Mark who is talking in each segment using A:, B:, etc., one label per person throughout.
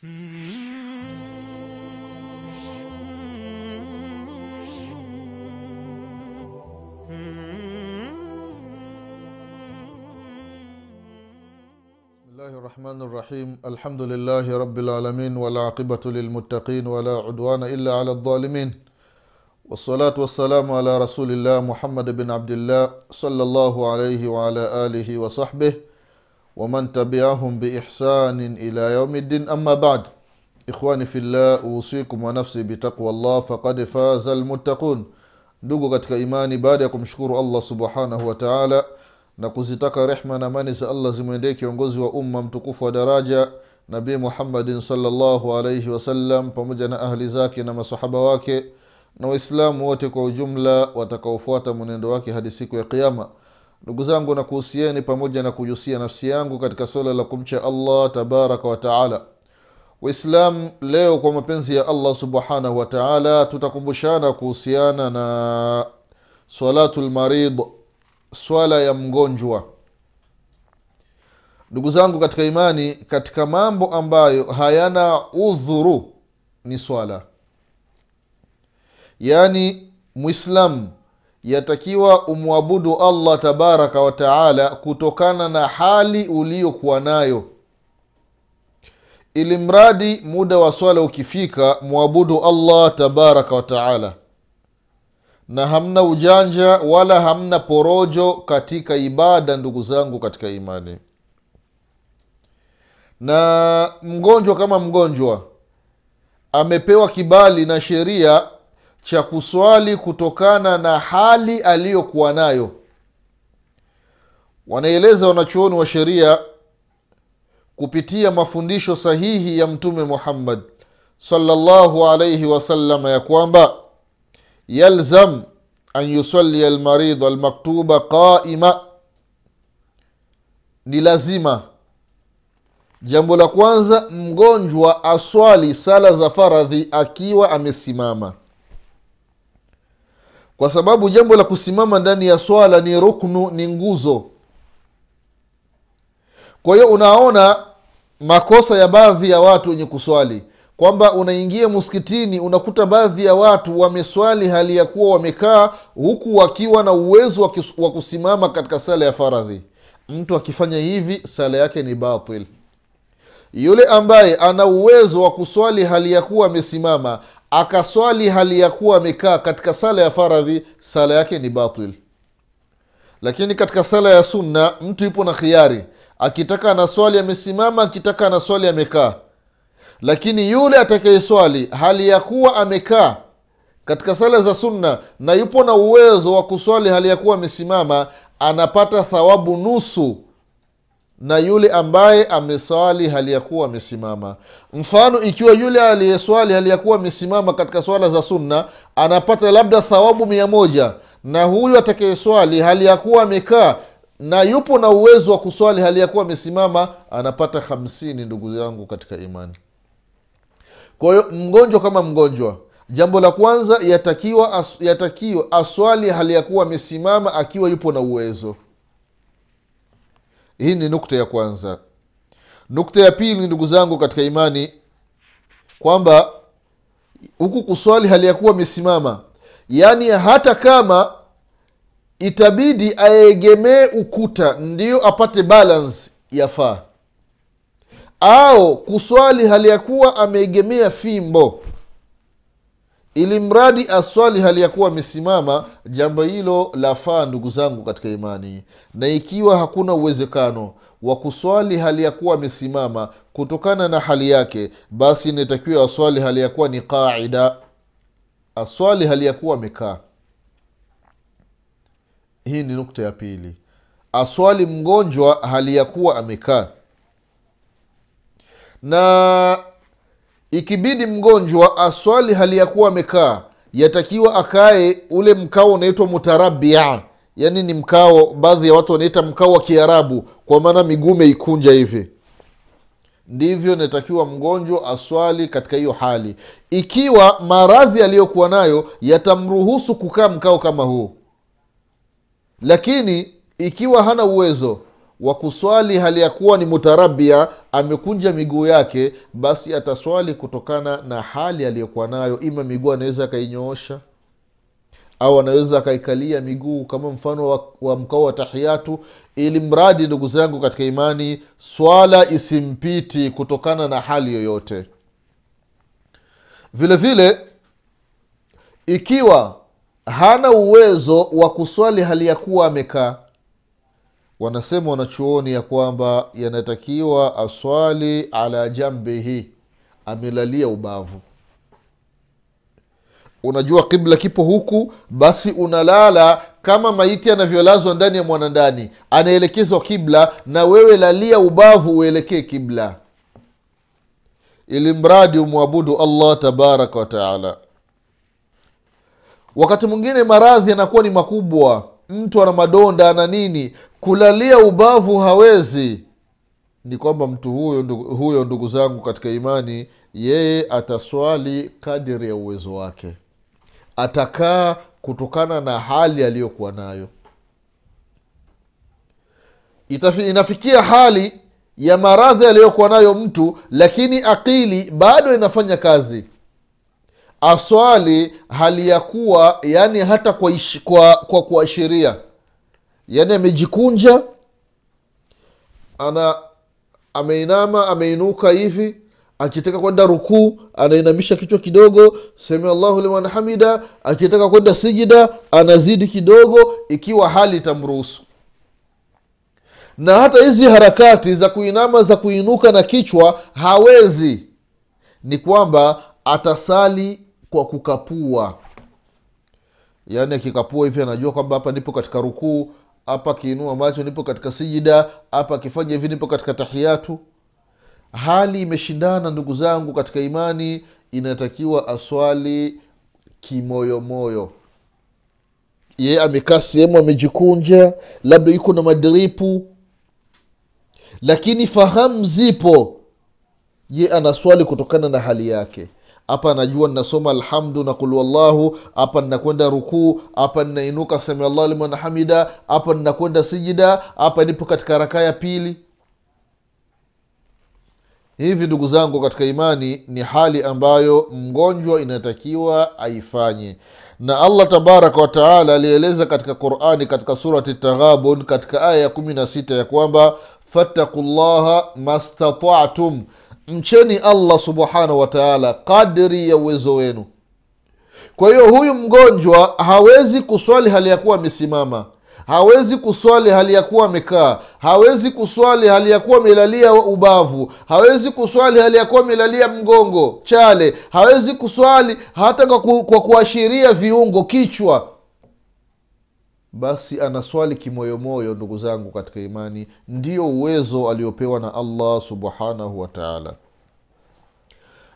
A: الرحمن الرحيم الحمد لله رب العالمين والعاقبة للمتقين ولا عدوان إلا على الظالمين والصلاة والسلام على رسول الله محمد بن عبد الله صلى الله عليه وعلى آله وصحبه ومن تبعهم بإحسان إلى يوم الدين أما بعد إخواني في الله أوصيكم ونفسي بتقوى الله فقد فاز المتقون ndugu katika imani baada ya kumshukuru allah subhanahu wataala na kuzitaka rehma na mani za allah zimwendee kiongozi wa umma mtukufu wa daraja nabi muhammadin salllahu alaihi wasallam pamoja na ahli zake na masahaba wake na waislamu wote kwa ujumla watakaofuata mwenendo wake hadi siku ya qiama ndugu zangu nakuhusieni pamoja na kujusia nafsi yangu katika swala la kumcha allah tabaraka wataala waislam leo kwa mapenzi ya allah subhanahu wataala tutakumbushana kuhusiana na salatu lmarid swala ya mgonjwa ndugu zangu katika imani katika mambo ambayo hayana udhuru ni swala yaani mwislamu yatakiwa umwabudu allah tabaraka wataala kutokana na hali uliyokuwa nayo ili mradi muda wa swala ukifika mwabudu allah tabaraka wataala na hamna ujanja wala hamna porojo katika ibada ndugu zangu katika imani na mgonjwa kama mgonjwa amepewa kibali na sheria cha kuswali kutokana na hali aliyokuwa nayo wanaeleza wanachuoni wa sheria kupitia mafundisho sahihi ya mtume muhammad salllahu alaihi wasallam ya kwamba yalzam an yusali almaridha almaktuba qaima ni lazima jambo la kwanza mgonjwa aswali sala za faradhi akiwa amesimama kwa sababu jambo la kusimama ndani ya swala ni ruknu ni nguzo kwa hiyo unaona makosa ya baadhi ya watu wenye kuswali kwamba unaingia muskitini unakuta baadhi ya watu wameswali hali ya kuwa wamekaa huku wakiwa na uwezo wa kusimama katika sala ya faradhi mtu akifanya hivi sala yake ni batil yule ambaye ana uwezo wa kuswali hali ya kuwa amesimama akaswali hali ya kuwa amekaa katika sala ya faradhi, sala yake ni batil. Lakini katika sala ya sunna mtu yupo na khiari, akitaka na swali amesimama, akitaka na swali amekaa. Lakini yule atakayeswali hali ya kuwa amekaa katika sala za sunna na yupo na uwezo wa kuswali hali ya kuwa amesimama, anapata thawabu nusu na yule ambaye ameswali hali ya kuwa amesimama mfano ikiwa yule aliyeswali hali ya kuwa amesimama katika swala za sunna anapata labda thawabu mia moja na huyu atakayeswali hali ya kuwa amekaa na yupo na uwezo wa kuswali hali ya kuwa amesimama anapata hamsini ndugu zangu katika imani kwa hiyo mgonjwa kama mgonjwa jambo la kwanza yatakiwa as, yatakiwa aswali hali ya kuwa amesimama akiwa yupo na uwezo hii ni nukta ya kwanza nukta ya pili ndugu zangu katika imani kwamba huku kuswali hali ya kuwa amesimama yaani hata kama itabidi aegemee ukuta ndio apate balance faa au kuswali hali ya kuwa ameegemea fimbo ili mradi aswali hali ya kuwa amesimama. Jambo hilo lafaa ndugu zangu katika imani. Na ikiwa hakuna uwezekano wa kuswali hali ya kuwa amesimama kutokana na hali yake, basi inatakiwa aswali hali ya kuwa ni qaida, aswali hali ya kuwa amekaa. Hii ni nukta ya pili. Aswali mgonjwa hali ya kuwa amekaa na ikibidi mgonjwa aswali hali ya kuwa amekaa yatakiwa akae ule mkao unaitwa mutarabia yaani ni mkao baadhi ya watu wanaita mkao wa kiarabu kwa maana miguu meikunja hivi ndivyo inatakiwa mgonjwa aswali katika hiyo hali ikiwa maradhi aliyokuwa nayo yatamruhusu kukaa mkao kama huu lakini ikiwa hana uwezo wa kuswali hali ya kuwa ni mutarabia amekunja miguu yake basi ataswali kutokana na hali aliyokuwa nayo ima miguu anaweza akainyoosha au anaweza akaikalia miguu kama mfano wa, wa mkao wa tahiyatu ili mradi ndugu zangu katika imani swala isimpiti kutokana na hali yoyote vile vile ikiwa hana uwezo wa kuswali hali ya kuwa amekaa wanasema wanachuoni ya kwamba yanatakiwa aswali ala jambihi amelalia ubavu unajua kibla kipo huku basi unalala kama maiti anavyolazwa ndani ya mwanandani anaelekezwa kibla na wewe lalia ubavu uelekee kibla ili mradi umwabudu allah tabaraka wataala wakati mwingine maradhi yanakuwa ni makubwa mtu ana madonda ana nini kulalia ubavu hawezi ni kwamba mtu huyo ndugu, huyo ndugu zangu katika imani yeye ataswali kadiri ya uwezo wake atakaa kutokana na hali aliyokuwa nayo Itafi, inafikia hali ya maradhi aliyokuwa nayo mtu lakini akili bado inafanya kazi aswali hali ya kuwa yani hata kwa, ish, kwa, kwa kuashiria yaani amejikunja ana ameinama ameinuka hivi akitaka kwenda rukuu anainamisha kichwa kidogo sami allahu liman hamida akitaka kwenda sijida anazidi kidogo ikiwa hali itamruhusu na hata hizi harakati za kuinama za kuinuka na kichwa hawezi ni kwamba atasali kwa kukapua yaani akikapua hivi anajua kwamba hapa ndipo katika rukuu hapa akiinua macho nipo katika sijida hapa akifanya hivi nipo katika tahiyatu hali imeshindana ndugu zangu katika imani inatakiwa aswali kimoyomoyo ye amekaa sehemu amejikunja labda yuko na madripu lakini fahamu zipo ye anaswali kutokana na hali yake hapa najua nasoma alhamdu na kul wallahu hapa ninakwenda rukuu hapa ninainuka sami allahu liman hamida hapa ninakwenda sijida hapa nipo katika rakaa ya pili hivi ndugu zangu katika imani ni hali ambayo mgonjwa inatakiwa aifanye na allah tabaraka wataala alieleza katika qurani katika surati taghabun katika aya ya 16 ya kwamba fattaku llaha mastatatum mcheni allah subhanahu wataala kadri ya uwezo wenu kwa hiyo huyu mgonjwa hawezi kuswali hali ya kuwa amesimama hawezi kuswali hali ya kuwa amekaa hawezi kuswali hali ya kuwa amelalia ubavu hawezi kuswali hali ya kuwa amelalia mgongo chale hawezi kuswali hata kwa kuashiria viungo kichwa basi anaswali kimoyomoyo ndugu zangu katika imani ndio uwezo aliopewa na allah subhanahu wataala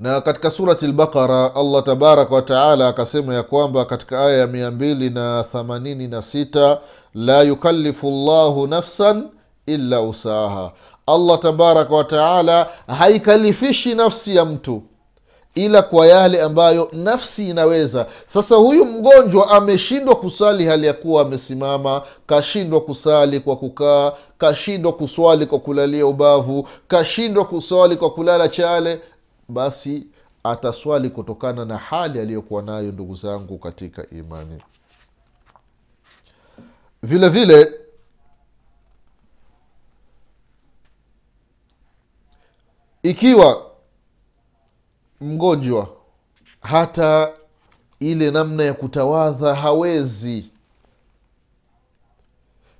A: na katika surati lbaqara allah tabaraka wataala akasema ya kwamba katika aya ya 286 la yukalifu llahu nafsan illa usaha allah tabaraka wataala haikalifishi nafsi ya mtu ila kwa yale ambayo nafsi inaweza. Sasa huyu mgonjwa ameshindwa kusali hali ya kuwa amesimama, kashindwa kusali kwa kukaa, kashindwa kuswali kwa kulalia ubavu, kashindwa kuswali kwa kulala chale, basi ataswali kutokana na hali aliyokuwa nayo. Ndugu zangu katika imani, vile vile ikiwa mgonjwa hata ile namna ya kutawadha hawezi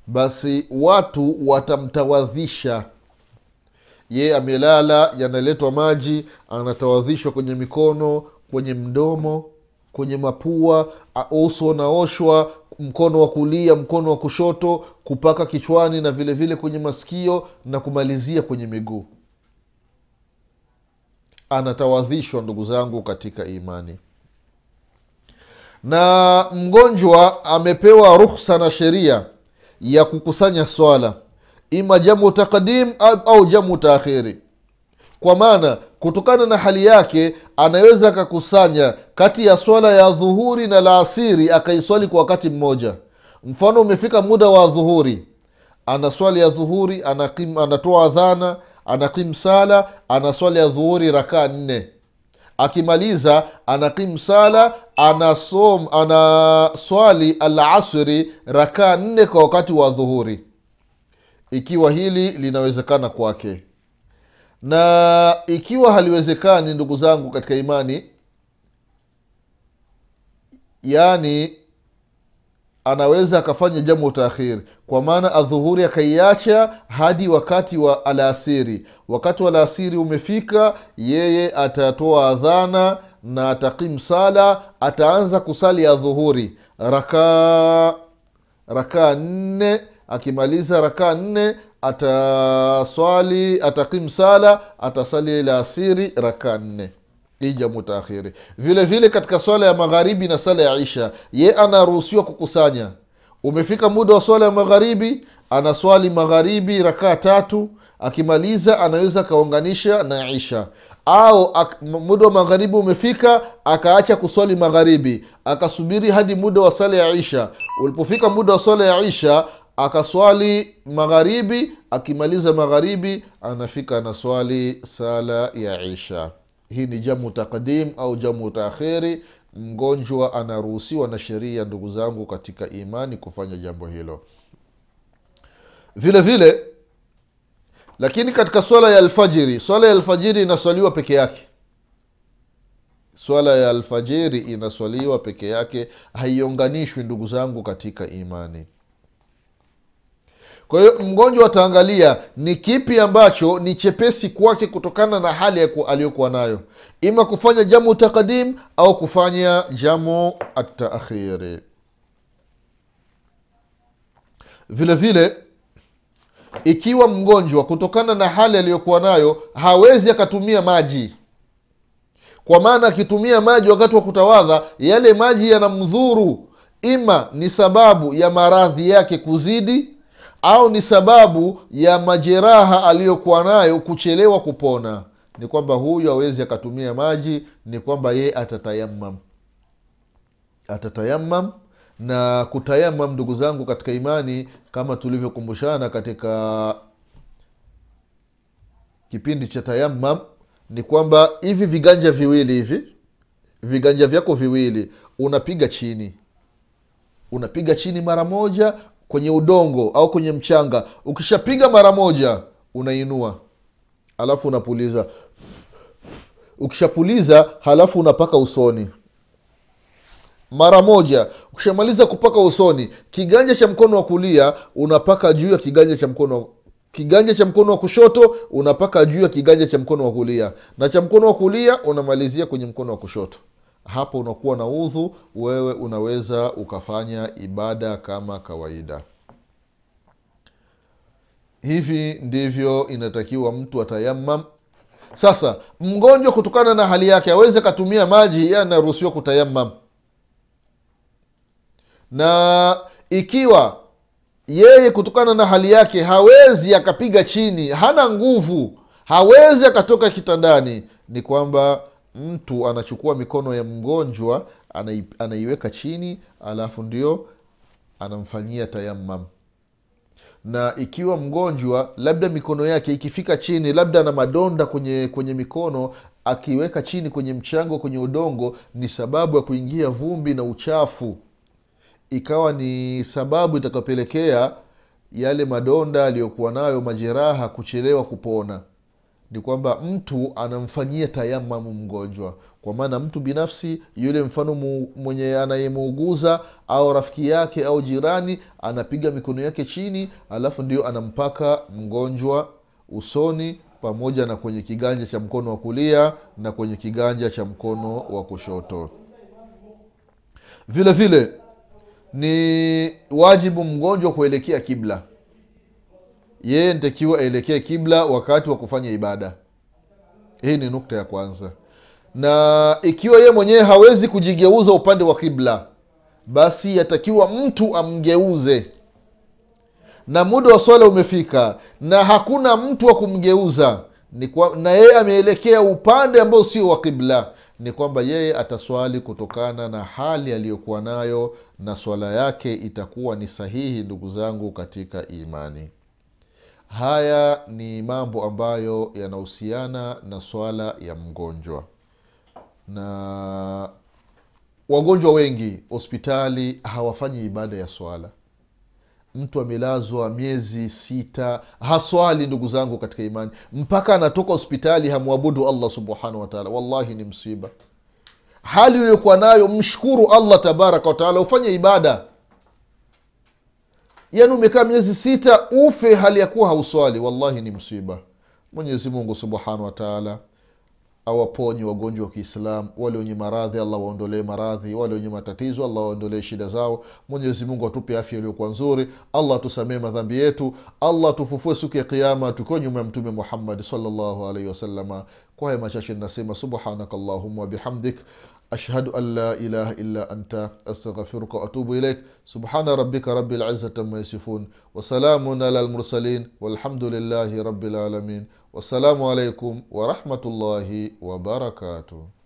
A: basi watu watamtawadhisha ye amelala yanaletwa maji anatawadhishwa kwenye mikono kwenye mdomo kwenye mapua uso naoshwa mkono wa kulia mkono wa kushoto kupaka kichwani na vile vile kwenye masikio na kumalizia kwenye miguu anatawadhishwa ndugu zangu katika imani na mgonjwa amepewa ruhsa na sheria ya kukusanya swala ima jamu takdim au jamu taakhiri kwa maana kutokana na hali yake anaweza akakusanya kati ya swala ya dhuhuri na laasiri akaiswali kwa wakati mmoja mfano umefika muda wa dhuhuri ana swali ya dhuhuri anatoa dhana anakim sala anaswali ya dhuhuri rakaa nne akimaliza anakim sala anasom anaswali alasri rakaa nne kwa wakati wa dhuhuri ikiwa hili linawezekana kwake na ikiwa haliwezekani ndugu zangu katika imani yani anaweza akafanya jamu taakhir kwa maana adhuhuri akaiacha hadi wakati wa alasiri wakati wa alasiri umefika yeye atatoa adhana na atakim sala ataanza kusali adhuhuri rakaa rakaa nne akimaliza rakaa nne ataswali atakim sala atasali alasiri rakaa nne ija mutaakhiri. Vile vile katika swala ya magharibi na swala ya isha, ye anaruhusiwa kukusanya. Umefika muda wa swala ya magharibi, anaswali magharibi rakaa tatu, akimaliza anaweza akaunganisha na isha au muda wa magharibi umefika akaacha kuswali magharibi akasubiri hadi muda wa sala ya isha ulipofika muda wa sala ya isha akaswali magharibi akimaliza magharibi anafika na swali sala ya isha hii ni jamu takdim au jamu taakhiri mgonjwa anaruhusiwa na sheria ndugu zangu katika imani kufanya jambo hilo vile vile lakini katika swala ya alfajiri swala ya alfajiri inaswaliwa peke yake swala ya alfajiri inaswaliwa peke yake haiunganishwi ndugu zangu katika imani kwa hiyo mgonjwa ataangalia ni kipi ambacho ni chepesi kwake kutokana na hali aliyokuwa nayo, ima kufanya jamu takadim au kufanya jamu ataakhiri. Vile vile ikiwa mgonjwa kutokana na hali aliyokuwa nayo hawezi akatumia maji, kwa maana akitumia maji wakati wa kutawadha, yale maji yanamdhuru, ima ni sababu ya maradhi yake kuzidi au ni sababu ya majeraha aliyokuwa nayo kuchelewa kupona, ni kwamba huyu awezi akatumia maji, ni kwamba ye atatayamam, atatayamam na kutayamam, ndugu zangu katika imani, kama tulivyokumbushana katika kipindi cha tayamam, ni kwamba hivi viganja viwili hivi viganja vyako viwili unapiga chini unapiga chini mara moja, kwenye udongo au kwenye mchanga ukishapiga mara moja unainua alafu unapuliza ukishapuliza halafu unapaka usoni mara moja ukishamaliza kupaka usoni kiganja cha mkono wa kulia unapaka juu ya kiganja cha mkono kiganja cha mkono wa kushoto unapaka juu ya kiganja cha mkono wa kulia na cha mkono wa kulia unamalizia kwenye mkono wa kushoto hapo unakuwa na udhu wewe unaweza ukafanya ibada kama kawaida hivi ndivyo inatakiwa mtu atayamam sasa mgonjwa kutokana na hali yake aweze akatumia maji ye anaruhusiwa kutayamam na ikiwa yeye kutokana na hali yake hawezi akapiga chini hana nguvu hawezi akatoka kitandani ni kwamba mtu anachukua mikono ya mgonjwa anai, anaiweka chini alafu ndio anamfanyia tayamam na ikiwa mgonjwa labda mikono yake ikifika chini labda ana madonda kwenye kwenye mikono akiweka chini kwenye mchango kwenye udongo ni sababu ya kuingia vumbi na uchafu ikawa ni sababu itakapelekea yale madonda aliyokuwa nayo majeraha kuchelewa kupona ni kwamba mtu anamfanyia tayamamu mgonjwa kwa maana mtu binafsi yule mfano mwenye anayemuuguza au rafiki yake au jirani anapiga mikono yake chini alafu ndio anampaka mgonjwa usoni pamoja na kwenye kiganja cha mkono wa kulia na kwenye kiganja cha mkono wa kushoto vile vile ni wajibu mgonjwa kuelekea kibla yeye ntakiwa aelekee kibla wakati wa kufanya ibada hii ni nukta ya kwanza na ikiwa yeye mwenyewe hawezi kujigeuza upande wa kibla basi yatakiwa mtu amgeuze na muda wa swala umefika na hakuna mtu wa kumgeuza ni kwa, na yeye ameelekea upande ambao sio wa kibla ni kwamba yeye ataswali kutokana na hali aliyokuwa nayo na swala yake itakuwa ni sahihi ndugu zangu katika imani haya ni mambo ambayo yanahusiana na swala ya mgonjwa na wagonjwa wengi hospitali hawafanyi ibada ya swala mtu amelazwa miezi sita haswali ndugu zangu katika imani mpaka anatoka hospitali hamwabudu allah subhanahu wataala wallahi ni msiba hali uliyokuwa nayo mshukuru allah tabaraka wataala ufanye ibada yani umekaa miezi sita ufe hali ya kuwa hauswali wallahi ni msiba mwenyezi mungu subhanahu wataala awaponye wagonjwa wa kiislam wale wenye maradhi allah waondolee maradhi wale wenye matatizo allah waondolee shida zao mwenyezi mungu atupe afya iliyokuwa nzuri allah atusamee madhambi yetu allah tufufue siku ya kiama tukiwa nyuma ya mtume muhammadi salllahu alaihi wasalama kwa haya machache ninasema subhanaka llahuma wabihamdik أشهد أن لا إله إلا أنت أستغفرك وأتوب إليك سبحان ربك رب العزة ما يصفون وسلام على المرسلين والحمد لله رب العالمين والسلام عليكم ورحمة الله وبركاته